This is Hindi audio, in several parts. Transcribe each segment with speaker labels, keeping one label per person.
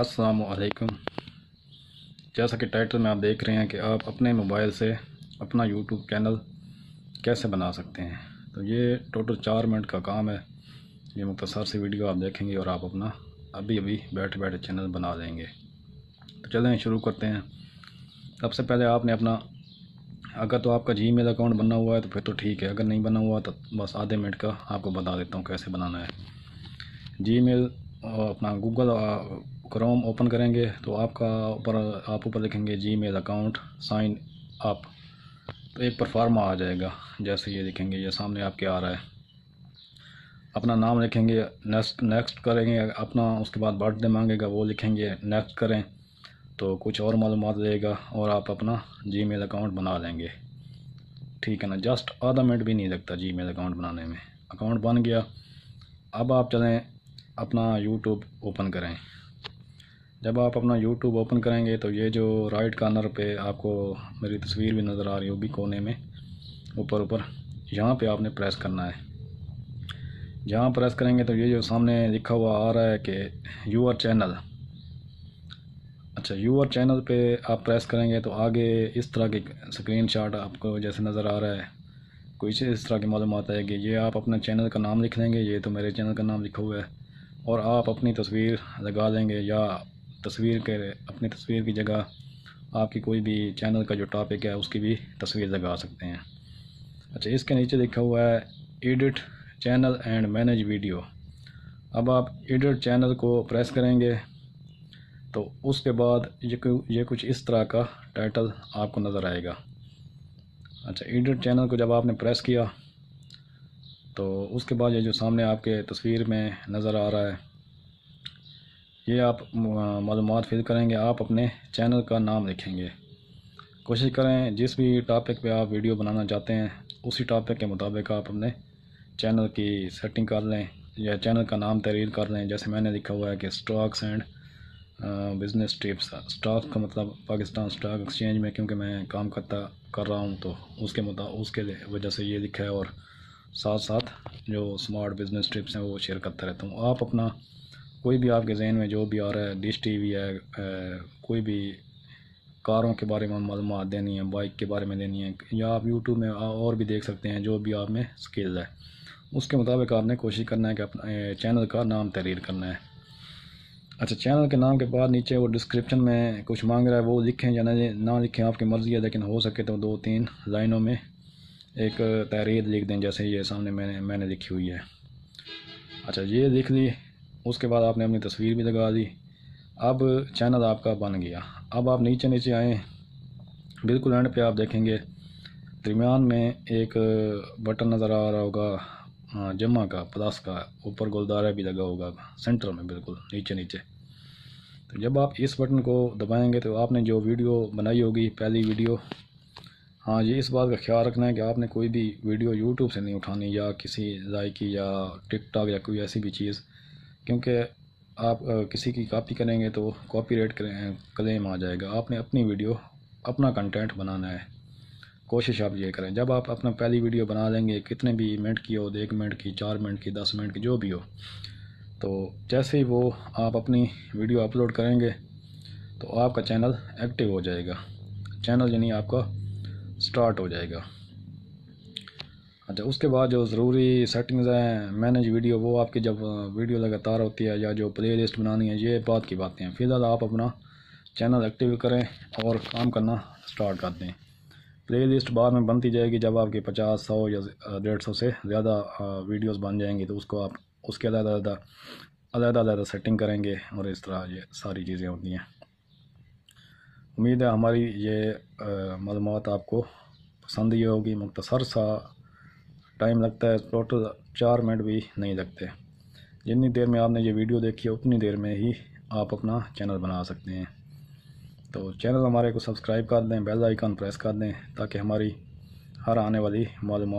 Speaker 1: असलकम जैसा कि टाइटल में आप देख रहे हैं कि आप अपने मोबाइल से अपना यूट्यूब चैनल कैसे बना सकते हैं तो ये टोटल चार मिनट का काम है ये मुख्तसर से वीडियो आप देखेंगे और आप अपना अभी अभी बैठे बैठे चैनल बना देंगे तो चलें शुरू करते हैं सबसे पहले आपने अपना अगर तो आपका जी मेल अकाउंट बना हुआ है तो फिर तो ठीक है अगर नहीं बना हुआ तो बस आधे मिनट का आपको बता देता हूँ कैसे बनाना है जी मेल अपना गूगल क्रोम ओपन करेंगे तो आपका ऊपर आप ऊपर लिखेंगे Gmail account sign up तो एक परफार्मा आ जाएगा जैसे ये लिखेंगे ये सामने आपके आ रहा है अपना नाम लिखेंगे नेक्स्ट नेक्स्ट करेंगे अपना उसके बाद बर्थडे मांगेगा वो लिखेंगे नेक्स्ट करें तो कुछ और मालूम देगा और आप अपना जी मेल अकाउंट बना लेंगे ठीक है ना जस्ट आधा मिनट भी नहीं लगता जी मेल अकाउंट बनाने में अकाउंट बन गया अब आप चलें अपना यूट्यूब ओपन करें जब आप अपना YouTube ओपन करेंगे तो ये जो राइट कॉर्नर पे आपको मेरी तस्वीर भी नज़र आ रही होगी कोने में ऊपर ऊपर यहाँ पे आपने प्रेस करना है जहाँ प्रेस करेंगे तो ये जो सामने लिखा हुआ आ रहा है कि यूअर चैनल अच्छा यूअर चैनल पे आप प्रेस करेंगे तो आगे इस तरह की शॉट आपको जैसे नज़र आ रहा है कुछ इस तरह की मालूम आता है कि ये आप अपने चैनल का नाम लिख लेंगे ये तो मेरे चैनल का नाम लिखा हुआ है और आप अपनी तस्वीर लगा लेंगे या तस्वीर के अपनी तस्वीर की जगह आपकी कोई भी चैनल का जो टॉपिक है उसकी भी तस्वीर लगा सकते हैं अच्छा इसके नीचे लिखा हुआ है edit channel and manage video अब आप एडिट चैनल को प्रेस करेंगे तो उसके बाद ये ये कुछ इस तरह का टाइटल आपको नज़र आएगा अच्छा एडिट चैनल को जब आपने प्रेस किया तो उसके बाद ये जो सामने आपके तस्वीर में नज़र आ रहा है ये आप मालूम फिल करेंगे आप अपने चैनल का नाम लिखेंगे कोशिश करें जिस भी टॉपिक पे आप वीडियो बनाना चाहते हैं उसी टॉपिक के मुताबिक आप अपने चैनल की सेटिंग कर लें या चैनल का नाम तहरीर कर लें जैसे मैंने लिखा हुआ है कि stocks and business trips stock का मतलब पाकिस्तान स्टॉक एक्सचेंज में क्योंकि मैं काम करता कर रहा हूँ तो उसके मुता उसके वजह से ये लिखा है और साथ साथ जो स्मार्ट बिज़नेस ट्रिप्स हैं वो शेयर करता रहता हूँ आप अपना कोई भी आपके जहन में जो भी आ रहा है डिश टी वी है कोई भी कारों के बारे में मालूम देनी है बाइक के बारे में देनी है या आप यूट्यूब में और भी देख सकते हैं जो भी आप में स्किल है उसके मुताबिक आपने कोशिश करना है कि अपना चैनल का नाम तहरीर करना है अच्छा चैनल के नाम के बाद नीचे वो डिस्क्रिप्शन में कुछ मांग रहा है वो लिखें या ना लिखें आपकी मर्ज़ी है लेकिन हो सके तो दो तीन लाइनों में एक तहरीर लिख दें जैसे ये सामने मैंने मैंने लिखी हुई है अच्छा ये लिख ली उसके बाद आपने अपनी तस्वीर भी लगा दी अब चैनल आपका बन गया अब आप नीचे नीचे आएँ बिल्कुल एंड पे आप देखेंगे दरमियान में एक बटन नज़र आ रहा होगा जमा का प्लस का ऊपर गुलदारा भी लगा होगा सेंटर में बिल्कुल नीचे नीचे तो जब आप इस बटन को दबाएंगे तो आपने जो वीडियो बनाई होगी पहली वीडियो हाँ ये इस बात का ख्याल रखना है कि आपने कोई भी वीडियो यूट्यूब से नहीं उठानी या किसी जायकी या टिकटॉक या कोई ऐसी भी चीज़ क्योंकि आप किसी की कॉपी करेंगे तो कॉपी रेट क्लेम आ जाएगा आपने अपनी वीडियो अपना कंटेंट बनाना है कोशिश आप ये करें जब आप अपना पहली वीडियो बना लेंगे कितने भी मिनट की हो एक मिनट की चार मिनट की दस मिनट की जो भी हो तो जैसे ही वो आप अपनी वीडियो अपलोड करेंगे तो आपका चैनल एक्टिव हो जाएगा चैनल यानी आपका स्टार्ट हो जाएगा अच्छा उसके बाद जो ज़रूरी सेटिंग्स हैं मैनेज वीडियो वो आपकी जब वीडियो लगातार होती है या जो प्ले लिस्ट बनानी है ये बात की बातें हैं फ़िलहाल आप अपना चैनल एक्टिव करें और काम करना स्टार्ट कर दें प्ले लिस्ट बाद में बनती जाएगी जब आपकी पचास सौ या डेढ़ सौ से ज़्यादा वीडियोस बन जाएंगी तो उसको आप उसके अलहदा अलहदा अलग सेटिंग करेंगे और इस तरह ये सारी चीज़ें होती हैं उम्मीद है हमारी ये मालूम आपको पसंद ही होगी मुख्तसर सा टाइम लगता है टोटल तो तो चार मिनट भी नहीं लगते जितनी देर में आपने ये वीडियो देखी है उतनी देर में ही आप अपना चैनल बना सकते हैं तो चैनल हमारे को सब्सक्राइब कर दें बेल आइकन प्रेस कर दें ताकि हमारी हर आने वाली मालूम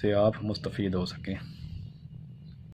Speaker 1: से आप मुस्तफ़ हो सकें